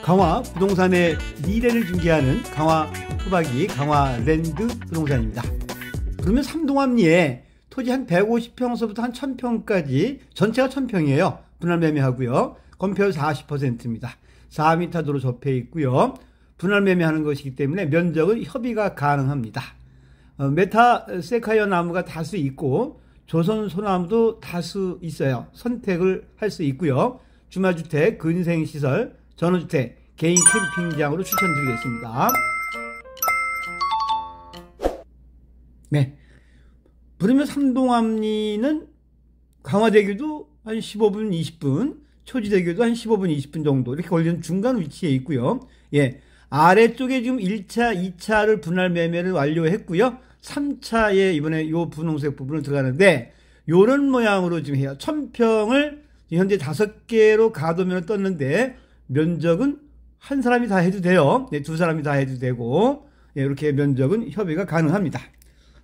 강화 부동산의 미래를 중개하는 강화 토박이 강화랜드 부동산입니다. 그러면 삼동합리에 토지 한 150평서부터 한 1000평까지 전체가 1000평이에요. 분할 매매하고요. 건폐율 40%입니다. 4m 도로 접해 있고요. 분할 매매하는 것이기 때문에 면적은 협의가 가능합니다. 어, 메타 세카이어 나무가 다수 있고 조선 소나무도 다수 있어요. 선택을 할 수 있고요. 주마주택, 근생시설, 전원주택 개인 캠핑장으로 추천드리겠습니다. 네. 부르면 삼동암리는 강화대교도 한 15분, 20분, 초지대교도 한 15분, 20분 정도 이렇게 걸리는 중간 위치에 있고요. 예. 아래쪽에 지금 1차, 2차를 분할 매매를 완료했고요. 3차에 이번에 요 분홍색 부분을 들어가는데 요런 모양으로 지금 해요. 천평을 현재 다 개로 가도면을 떴는데 면적은 한 사람이 다 해도 돼요. 네, 두 사람이 다 해도 되고 네, 이렇게 면적은 협의가 가능합니다.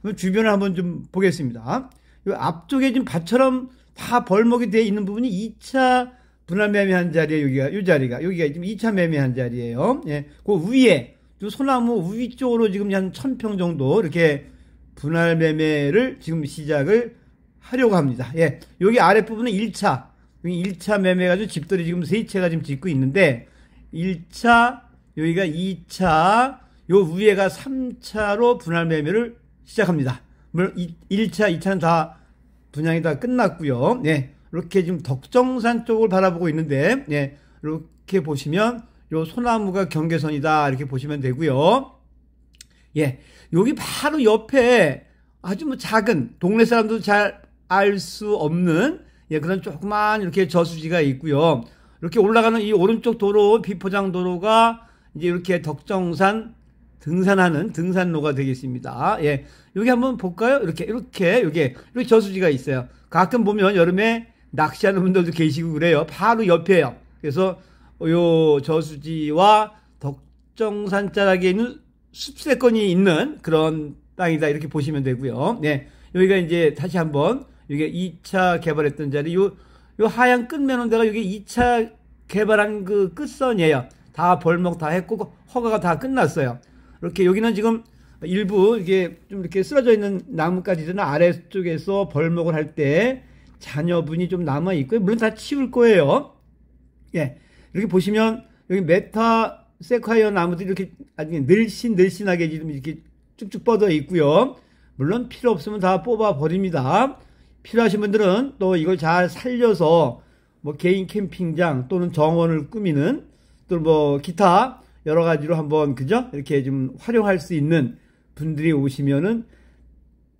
그럼 주변을 한번 좀 보겠습니다. 이 앞쪽에 지금 밭처럼 다 벌목이 되어 있는 부분이 2차 분할 매매한 자리에 여기가 이 자리가 여기가 지금 2차 매매한 자리예요. 예, 그 위에 소나무 위 쪽으로 지금 한 1000평 정도 이렇게 분할 매매를 지금 시작을 하려고 합니다. 예, 여기 아랫부분은 1차 1차 매매가지고 집들이 지금 세 채가 지금 짓고 있는데 1차 여기가 2차 요 위에가 3차로 분할 매매를 시작합니다. 물론 1차, 2차는 다 분양이 다 끝났고요. 네. 이렇게 지금 덕정산 쪽을 바라보고 있는데 네. 이렇게 보시면 요 소나무가 경계선이다. 이렇게 보시면 되고요. 예. 여기 바로 옆에 아주 뭐 작은 동네 사람도 잘 알 수 없는 예, 그런 조그만 이렇게 저수지가 있고요. 이렇게 올라가는 이 오른쪽 도로 비포장 도로가 이제 이렇게 덕정산 등산하는 등산로가 되겠습니다. 예. 여기 한번 볼까요? 이렇게 이렇게 여기 이렇게 저수지가 있어요. 가끔 보면 여름에 낚시하는 분들도 계시고 그래요. 바로 옆에요. 그래서 요 저수지와 덕정산 자락에 있는 숲세권이 있는 그런 땅이다 이렇게 보시면 되고요. 네. 여기가 이제 다시 한번 이게 2차 개발했던 자리 요, 요 하얀 끝내놓은 데가 이게 2차 개발한 그 끝선이에요. 다 벌목 다 했고 허가가 다 끝났어요. 이렇게 여기는 지금 일부 이게 좀 이렇게 쓰러져 있는 나뭇가지들은 아래쪽에서 벌목을 할 때자녀분이좀 남아 있고요. 물론 다 치울 거예요. 예. 이렇게 보시면 여기 메타 세콰이어 나무들이 이렇게 아주 늘씬늘씬하게 지금 이렇게 쭉쭉 뻗어 있고요. 물론 필요 없으면 다 뽑아 버립니다. 필요하신 분들은 또 이걸 잘 살려서 뭐 개인 캠핑장 또는 정원을 꾸미는 또뭐 기타 여러 가지로 한번 그죠? 이렇게 좀 활용할 수 있는 분들이 오시면은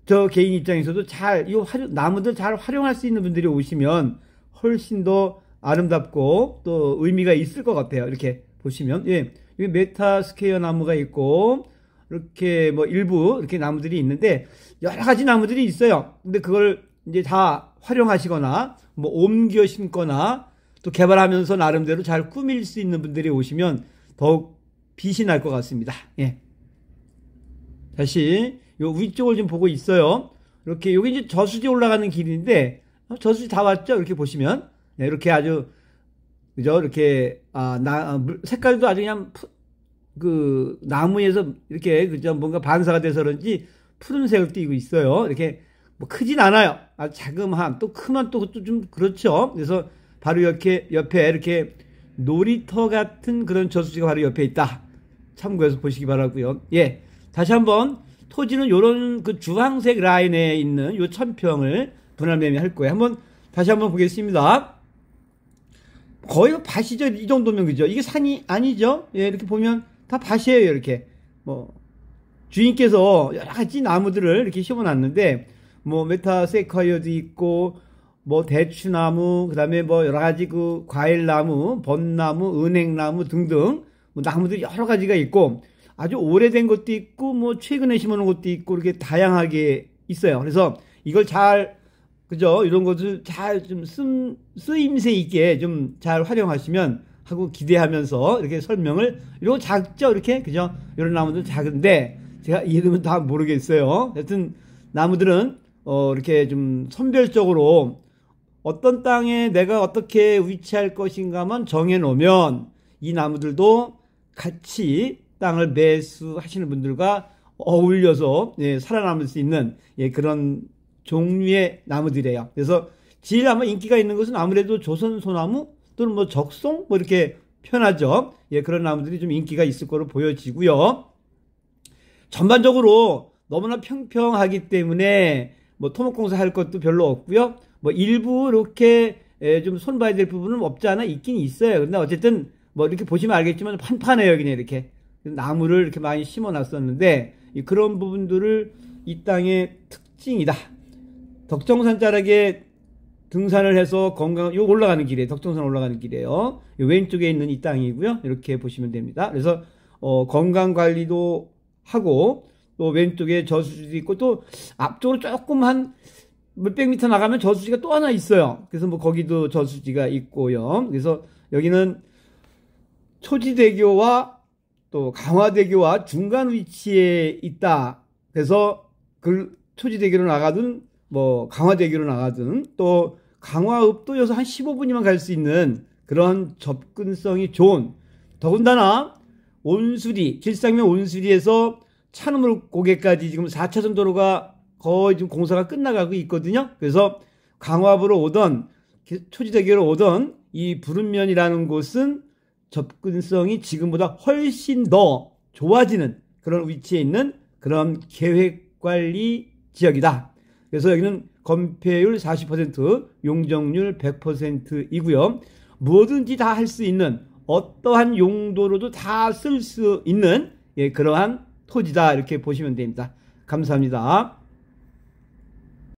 저 개인 입장에서도 잘, 이 나무들 잘 활용할 수 있는 분들이 오시면 훨씬 더 아름답고 또 의미가 있을 것 같아요. 이렇게 보시면. 예. 여기 메타스케어 나무가 있고, 이렇게 뭐 일부 이렇게 나무들이 있는데, 여러 가지 나무들이 있어요. 근데 그걸 이제 다 활용하시거나 뭐 옮겨 심거나 또 개발하면서 나름대로 잘 꾸밀 수 있는 분들이 오시면 더욱 빛이 날 것 같습니다. 예. 다시 요 위쪽을 좀 보고 있어요. 이렇게 여기 이제 저수지 올라가는 길인데 어, 저수지 다 왔죠? 이렇게 보시면 네, 이렇게 아주 그죠? 이렇게 아, 나, 아, 색깔도 아주 그냥 그 나무에서 이렇게 그죠? 뭔가 반사가 돼서 그런지 푸른색을 띄고 있어요. 이렇게 뭐 크진 않아요. 아 자그마한 또 크면 또 그것도 좀 그렇죠. 그래서 바로 이렇게 옆에 이렇게 놀이터 같은 그런 저수지가 바로 옆에 있다. 참고해서 보시기 바라고요. 예, 다시 한번 토지는 요런 그 주황색 라인에 있는 요 천평을 분할 매매할 거예요. 한번 다시 한번 보겠습니다. 거의 밭이죠. 이 정도면 그죠. 이게 산이 아니죠. 예, 이렇게 보면 다 밭이에요. 이렇게 뭐 주인께서 여러 가지 나무들을 이렇게 심어놨는데 뭐 메타 세콰이어도 있고 뭐 대추나무 그다음에 뭐 여러 가지 그 과일나무, 벚나무, 은행나무 등등 뭐 나무들 여러 가지가 있고 아주 오래된 것도 있고 뭐 최근에 심어놓은 것도 있고 이렇게 다양하게 있어요. 그래서 이걸 잘 그죠? 이런 것을 잘좀 쓰임새 있게 좀 잘 활용하시면 하고 기대하면서 이렇게 설명을 이거 작죠? 이렇게 그죠? 이런 나무들 작은데 제가 이름은 다 모르겠어요. 여튼 나무들은 어, 이렇게 좀 선별적으로 어떤 땅에 내가 어떻게 위치할 것인가만 정해놓으면 이 나무들도 같이 땅을 매수하시는 분들과 어울려서 예, 살아남을 수 있는 예, 그런 종류의 나무들이에요. 그래서 제일 아마 인기가 있는 것은 아무래도 조선 소나무 또는 뭐 적송 뭐 이렇게 편하죠. 예, 그런 나무들이 좀 인기가 있을 거로 보여지고요. 전반적으로 너무나 평평하기 때문에 뭐 토목공사 할 것도 별로 없고요. 뭐 일부 이렇게 좀 손봐야 될 부분은 없지 않아 있긴 있어요. 근데 어쨌든 뭐 이렇게 보시면 알겠지만 판판해요 여기는 이렇게 나무를 이렇게 많이 심어놨었는데 그런 부분들을 이 땅의 특징이다. 덕정산 자락에 등산을 해서 건강 요 올라가는 길에 덕정산 올라가는 길이에요. 왼쪽에 있는 이 땅이고요. 이렇게 보시면 됩니다. 그래서 어, 건강 관리도 하고 또 왼쪽에 저수지도 있고 또 앞쪽으로 조금 한 몇백 미터 나가면 저수지가 또 하나 있어요. 그래서 뭐 거기도 저수지가 있고요. 그래서 여기는 초지대교와 또 강화대교와 중간 위치에 있다. 그래서 그 초지대교로 나가든 뭐 강화대교로 나가든 또 강화읍도 여기서 한 15분이면 갈 수 있는 그런 접근성이 좋은 더군다나 온수리 길상면 온수리에서 찬우물 고개까지 지금 4차선 도로가 거의 지금 공사가 끝나가고 있거든요. 그래서 강화부로 오던 초지대교로 오던 이 부른면이라는 곳은 접근성이 지금보다 훨씬 더 좋아지는 그런 위치에 있는 그런 계획관리 지역이다. 그래서 여기는 건폐율 40%, 용적률 100%이고요. 뭐든지 다 할 수 있는 어떠한 용도로도 다 쓸 수 있는 예, 그러한 토지다 이렇게 보시면 됩니다. 감사합니다.